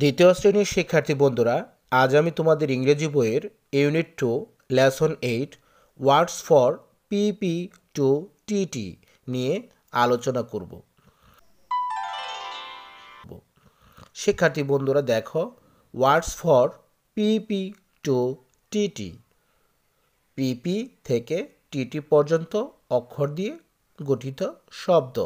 দ্বিতীয় শ্রেণীর শিক্ষার্থী বন্ধুরা আজ আমি তোমাদের ইংরেজি বইয়ের unit two lesson eight words for P P to T T নিয়ে আলোচনা করব শিক্ষার্থী বন্ধুরা দেখো words for P P to T T P P থেকে টিটি পর্যন্ত অক্ষর দিয়ে গঠিত শব্দ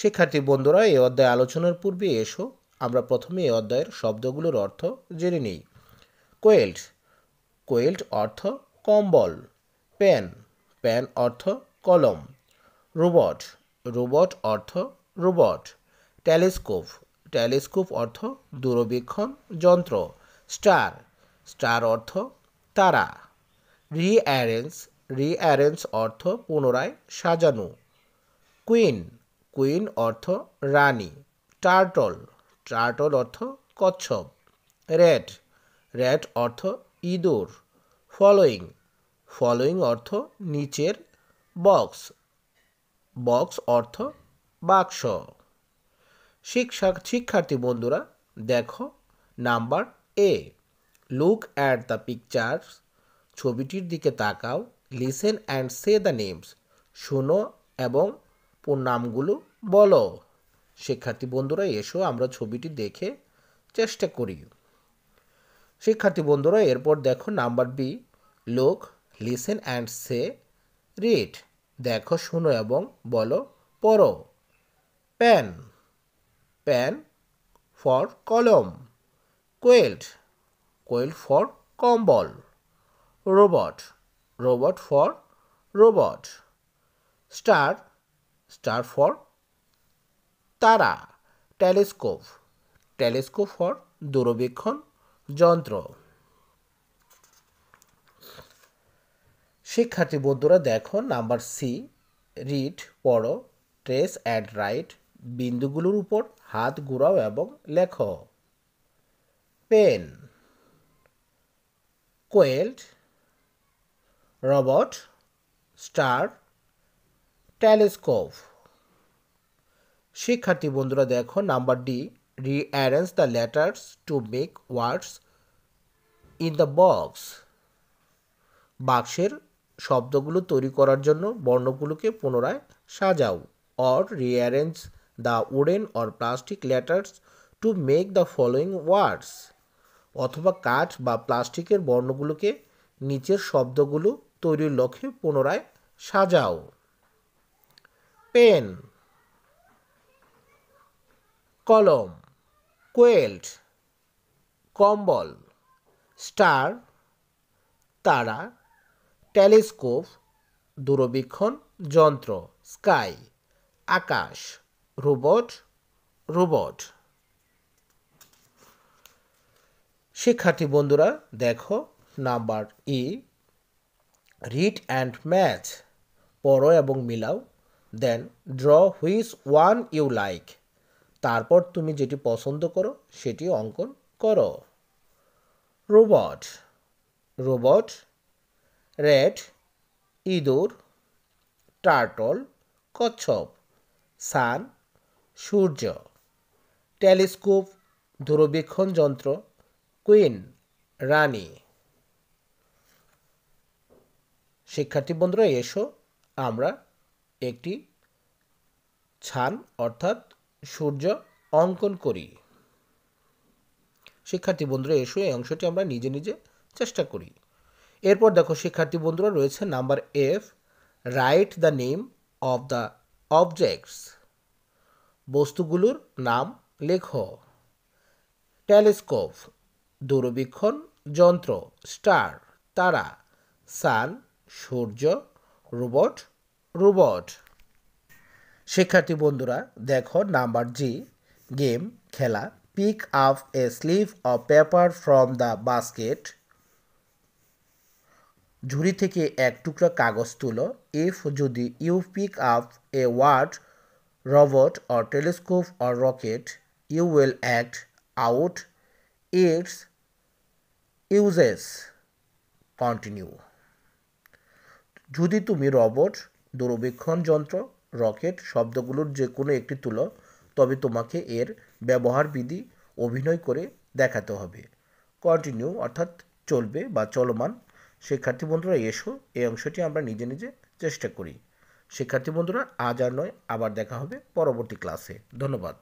শিক্ষার্থী বন্ধুরা এই অধ্যায় আলোচনার পূর্বে এসো আমরা প্রথমে এই অধ্যায়ের শব্দগুলোর অর্থ জেনে নিই কোয়েল্ট কোয়েল্ট অর্থ কম্বল পেন প্যান অর্থ কলম রোবট রোবট অর্থ রোবট টেলিস্কোপ টেলিস্কোপ অর্থ দূরবীক্ষণ যন্ত্র স্টার স্টার অর্থ তারা রিঅ্যারেঞ্জ রিঅ্যারেঞ্জ অর্থ পুনরায় সাজানো কুইন কুইন অর্থ রানী টার্টল টার্টল অর্থ কচ্ছপ র্যাট র্যাট অর্থ ইঁদুর ফলোয়িং ফলোয়িং অর্থ নিচের বক্স বক্স অর্থ বাক্স শিক্ষা শিক্ষার্থী বন্ধুরা দেখো number A look at the picture ছবিটির দিকে তাকাও listen and say the names শোনো এবং নামগুলো বলো শিক্ষার্থী বন্ধুরা এসো আমরা ছবিটি দেখে চেষ্টা করি শিক্ষার্থী বন্ধুরা এরপর দেখো number B look listen and say read দেখো শোনো এবং বলো পড়ো প্যান প্যান ফর কলম কোয়েল্ট কোয়েল ফর কম্বল robot robot for robot star star for তারা টেলিস্কোপ টেলিস্কোপ ফর দূরবীক্ষণ যন্ত্র শিক্ষার্থী বন্ধুরা দেখো নাম্বার সি রিড পড়ো ট্রেস অ্যাড রাইট বিন্দুগুলোর উপর হাত ঘুরাও এবং লেখো pen quilt robot star telescope শিক্ষার্থী বন্ধুরা দেখো number D rearrange the letters to make words in the box বাক্সের শব্দগুলো তৈরি করার জন্য বর্ণগুলোকে পুনরায় সাজাও or rearrange the wooden or plastic letters to make the following words অথবা কাঠ বা প্লাস্টিকের বর্ণগুলোকে নিচের শব্দগুলো তৈরির লক্ষ্যে পুনরায় সাজাও পেন কলম কোয়েল্ট কম্বল স্টার তারা টেলিস্কোপ দূরবীক্ষণ যন্ত্র স্কাই আকাশ রোবট রোবট শিক্ষার্থী বন্ধুরা দেখো number E read and match পড়ো এবং মিলাও then draw which one you like তারপর তুমি যেটি পছন্দ করো সেটি অঙ্কন করো রোবট রোবট রেড ইঁদুর টার্টল কচ্ছপ সান সূর্য টেলিস্কোপ দূরবীক্ষণ যন্ত্র কুইন রানী শিক্ষার্থী বন্ধুরা এসো আমরা একটি ছান অর্থাৎ সূর্য অঙ্কন করি শিক্ষার্থী বন্ধুরা এসো এই অংশটি আমরা নিজে নিজে চেষ্টা করি এরপর দেখো শিক্ষার্থী বন্ধুরা রয়েছে number F write the name of the objects বস্তুগুলোর নাম লেখ টেলিস্কোপ দূরবীক্ষণ যন্ত্র স্টার তারা সান সূর্য রোবট রোবট শিক্ষার্থী বন্ধুরা দেখো নাম্বার জি গেম খেলা pick up a slip of paper from the basket ঝুড়ি থেকে এক টুকরা কাগজ তুলো ইফ যদি you pick up a word robot or telescope or rocket you will act out its uses continue যদি তুমি রবট দূরবীক্ষণ যন্ত্র রকেট শব্দগুলোর যে কোনো একটি তুলো তবে তোমাকে এর ব্যবহারবিধি অভিনয় করে দেখাতে হবে কন্টিনিউ অর্থাৎ চলবে বা চলমান শিক্ষার্থী বন্ধুরা এসো এই অংশটি আমরা নিজে নিজে চেষ্টা করি শিক্ষার্থী বন্ধুরা আজ আর নয় আবার দেখা হবে পরবর্তী ক্লাসে ধন্যবাদ